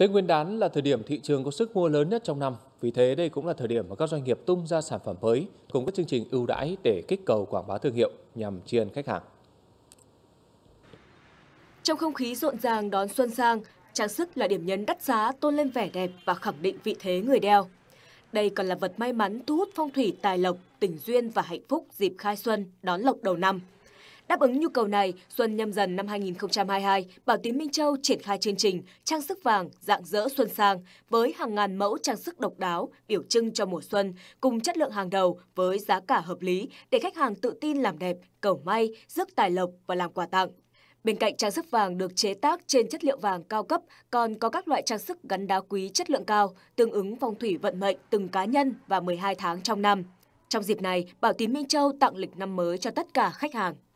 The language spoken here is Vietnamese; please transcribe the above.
Tết Nguyên đán là thời điểm thị trường có sức mua lớn nhất trong năm, vì thế đây cũng là thời điểm mà các doanh nghiệp tung ra sản phẩm mới cùng các chương trình ưu đãi để kích cầu quảng bá thương hiệu nhằm chiên khách hàng. Trong không khí rộn ràng đón xuân sang, trang sức là điểm nhấn đắt giá tôn lên vẻ đẹp và khẳng định vị thế người đeo. Đây còn là vật may mắn thu hút phong thủy tài lộc, tình duyên và hạnh phúc dịp khai xuân đón lộc đầu năm. Đáp ứng nhu cầu này, Xuân nhâm dần năm 2022, Bảo Tín Minh Châu triển khai chương trình trang sức vàng dạng dỡ xuân sang với hàng ngàn mẫu trang sức độc đáo, biểu trưng cho mùa xuân, cùng chất lượng hàng đầu với giá cả hợp lý để khách hàng tự tin làm đẹp, cầu may, rước tài lộc và làm quà tặng. Bên cạnh trang sức vàng được chế tác trên chất liệu vàng cao cấp, còn có các loại trang sức gắn đá quý chất lượng cao, tương ứng phong thủy vận mệnh từng cá nhân và 12 tháng trong năm. Trong dịp này, Bảo Tín Minh Châu tặng lịch năm mới cho tất cả khách hàng.